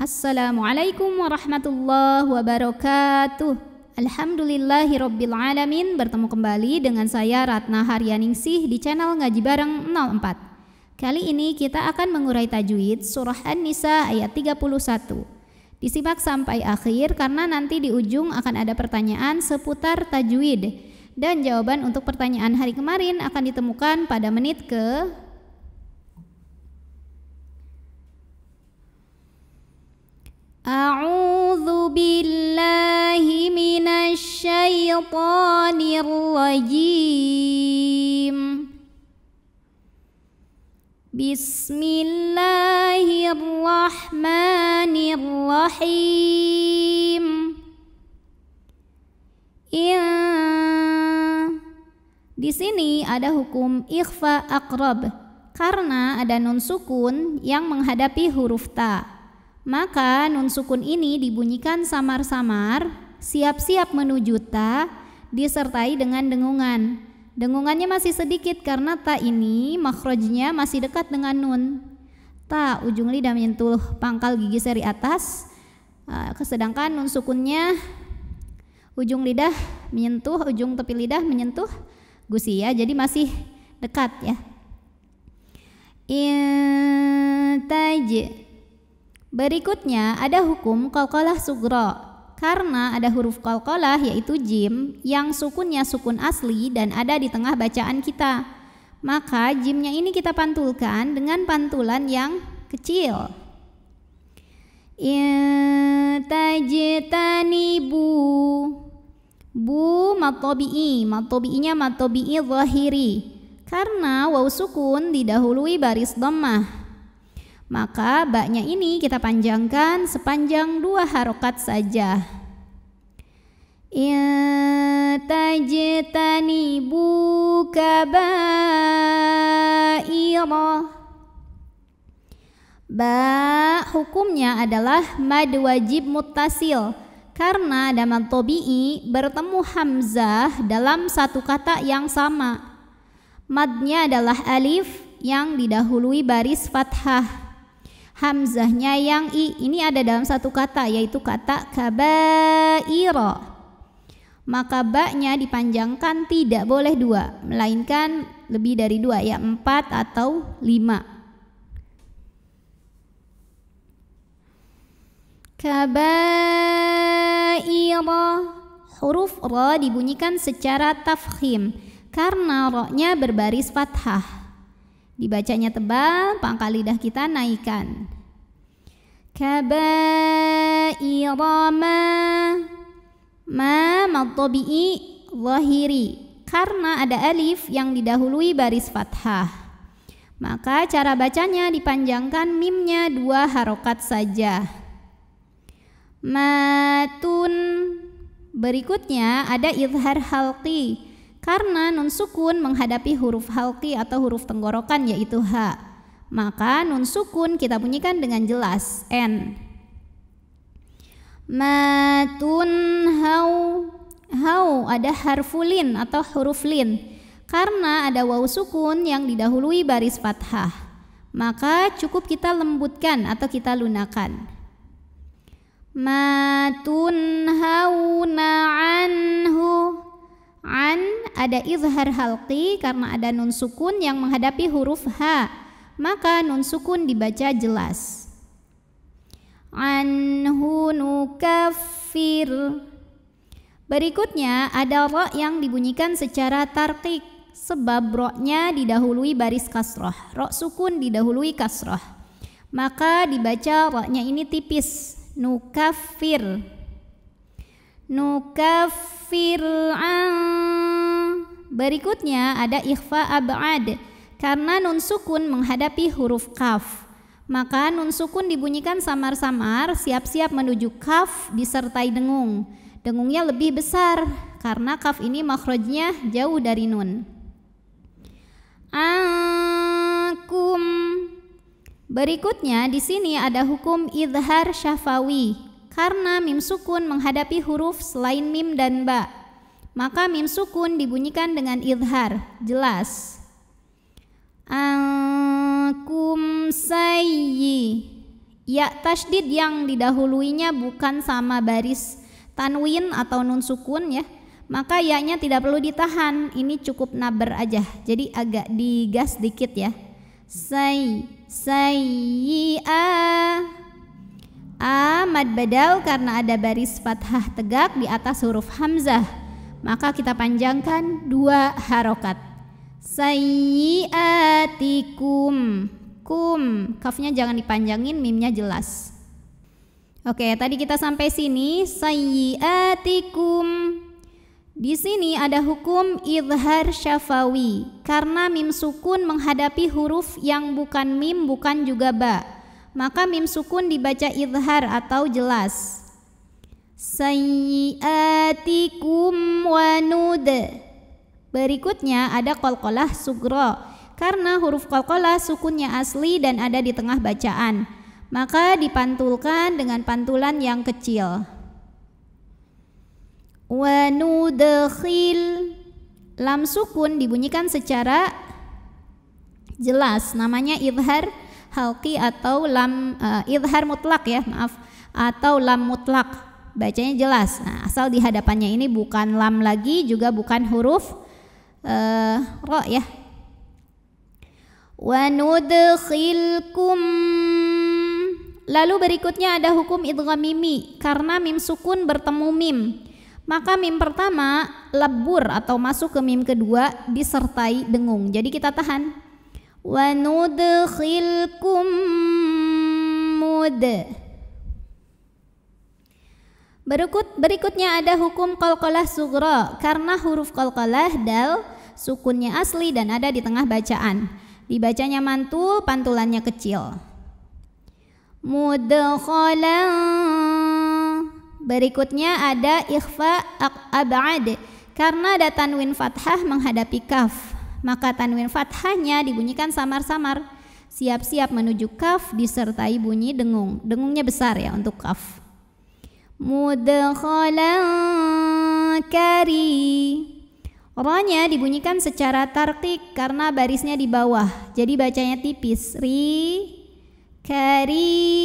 Assalamualaikum warahmatullahi wabarakatuh. Alhamdulillahi Alamin bertemu kembali dengan saya Ratna Haryaningsih di channel Ngaji Bareng 04. Kali ini kita akan mengurai tajwid surah An-Nisa ayat 31. Disimak sampai akhir karena nanti di ujung akan ada pertanyaan seputar tajwid dan jawaban untuk pertanyaan hari kemarin akan ditemukan pada menit ke A'udzu billahi minasyaitonir rajim Bismillahirrahmanirrahim Ya Di sini ada hukum ikhfa akrab karena ada nun sukun yang menghadapi huruf ta. Maka nun sukun ini dibunyikan samar-samar, siap-siap menuju ta, disertai dengan dengungan. Dengungannya masih sedikit karena ta ini makrojnya masih dekat dengan nun. Ta ujung lidah menyentuh pangkal gigi seri atas, ah, sedangkan nun sukunnya ujung lidah menyentuh ujung tepi lidah menyentuh gusi ya jadi masih dekat ya intaj Berikutnya ada hukum kolkolah sugro, karena ada huruf kolkolah yaitu jim yang sukunnya sukun asli dan ada di tengah bacaan kita. Maka jimnya ini kita pantulkan dengan pantulan yang kecil. Intajtanibu Bu bu matobi'i, matobi'inya matobi'i zahiri Karena waw sukun didahului baris domah. Maka baknya ini kita panjangkan sepanjang dua harokat saja. Ya buka ba'iro Ba hukumnya adalah mad wajib mutasil karena dalam tobi'i bertemu hamzah dalam satu kata yang sama. Madnya adalah alif yang didahului baris fathah hamzahnya yang i ini ada dalam satu kata yaitu kata kabairo maka baknya dipanjangkan tidak boleh dua melainkan lebih dari dua ya empat atau lima kabairo huruf ro dibunyikan secara tafkhim karena rohnya berbaris fathah Dibacanya tebal, pangkal lidah kita naikkan. Kabairama ma matobi'i zahiri karena ada alif yang didahului baris fathah maka cara bacanya dipanjangkan mimnya dua harokat saja matun berikutnya ada idhar halqi karena nun sukun menghadapi huruf halki atau huruf tenggorokan yaitu H. Maka nun sukun kita bunyikan dengan jelas N. Matun hau hau ada harfulin atau huruf lin karena ada waw sukun yang didahului baris fathah. Maka cukup kita lembutkan atau kita lunakan. Matun hau anhu an ada izhar halqi karena ada nun sukun yang menghadapi huruf ha maka nun sukun dibaca jelas anhu nukafir berikutnya ada ro yang dibunyikan secara tarkik sebab roknya didahului baris kasroh rok sukun didahului kasroh maka dibaca roknya ini tipis nukafir nukafir Berikutnya ada ikhfa ab'ad karena nun sukun menghadapi huruf kaf. Maka nun sukun dibunyikan samar-samar, siap-siap menuju kaf disertai dengung. Dengungnya lebih besar karena kaf ini makhrajnya jauh dari nun. Akum. Berikutnya di sini ada hukum idhar syafawi karena mim sukun menghadapi huruf selain mim dan ba, maka mim sukun dibunyikan dengan idhar, jelas. Akum sayyi. Ya tasdid yang didahuluinya bukan sama baris tanwin atau nun sukun ya. Maka yaknya tidak perlu ditahan, ini cukup naber aja. Jadi agak digas dikit ya. Say sayyi a Amad badal badau karena ada baris fathah tegak di atas huruf hamzah maka kita panjangkan dua harokat sayyiatikum kum kafnya jangan dipanjangin mimnya jelas Oke tadi kita sampai sini sayyiatikum di sini ada hukum idhar syafawi karena mim sukun menghadapi huruf yang bukan mim bukan juga ba maka mim sukun dibaca izhar atau jelas. sayyatikum wanud. Berikutnya ada kolkolah sugro. Karena huruf kolkolah sukunnya asli dan ada di tengah bacaan, maka dipantulkan dengan pantulan yang kecil. Wanudkhil lam sukun dibunyikan secara jelas namanya izhar Halki atau lam uh, idhar mutlak ya, maaf, atau lam mutlak. Bacanya jelas. Nah, asal di hadapannya ini bukan lam lagi juga bukan huruf uh, eh, ro ya. Wa Lalu berikutnya ada hukum itu karena mim sukun bertemu mim. Maka mim pertama lebur atau masuk ke mim kedua disertai dengung. Jadi kita tahan. وندخلكم مد Berikut, berikutnya ada hukum kolkolah sugro karena huruf kolkolah dal sukunnya asli dan ada di tengah bacaan. Dibacanya mantul, pantulannya kecil. Mudkhalan Berikutnya ada ikhfa ab'ad karena ada tanwin fathah menghadapi kaf maka tanwin fathahnya dibunyikan samar-samar. Siap-siap menuju kaf disertai bunyi dengung. Dengungnya besar ya untuk kaf. Mudkhalan kari. Ronya dibunyikan secara tarkik karena barisnya di bawah. Jadi bacanya tipis. Ri kari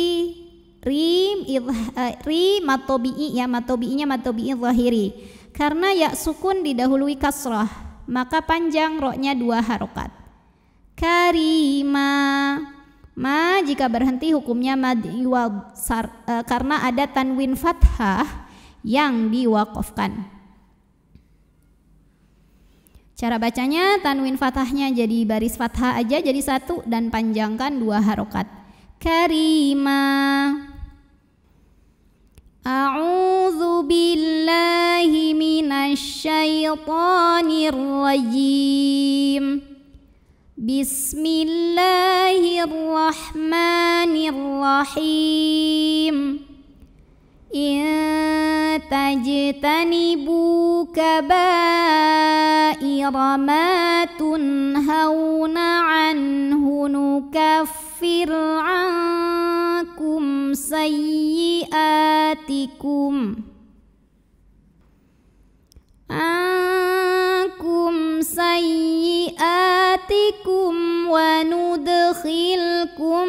ri eh, ri matobi ya matobi'inya matobi zahiri. Karena ya sukun didahului kasrah maka panjang roknya dua harokat. Karima ma jika berhenti hukumnya iwal sar, e, karena ada tanwin fathah yang diwakofkan. Cara bacanya tanwin fathahnya jadi baris fathah aja jadi satu dan panjangkan dua harokat. Karima الشيطان الرجيم بسم الله الرحمن الرحيم إن تجتنبوا كبائر ما تنهون عنه نكفر عنكم سيئاتكم آيَاتِكُمْ وَنُدْخِلْكُمْ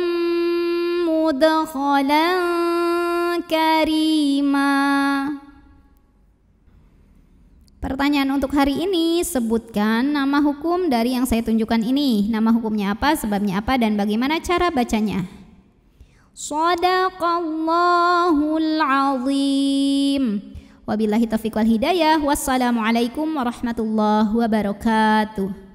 مُدْخَلًا كَرِيمًا Pertanyaan untuk hari ini, sebutkan nama hukum dari yang saya tunjukkan ini. Nama hukumnya apa, sebabnya apa, dan bagaimana cara bacanya. Sadaqallahul azim. Wabillahi taufiq wal hidayah. Wassalamualaikum warahmatullahi wabarakatuh.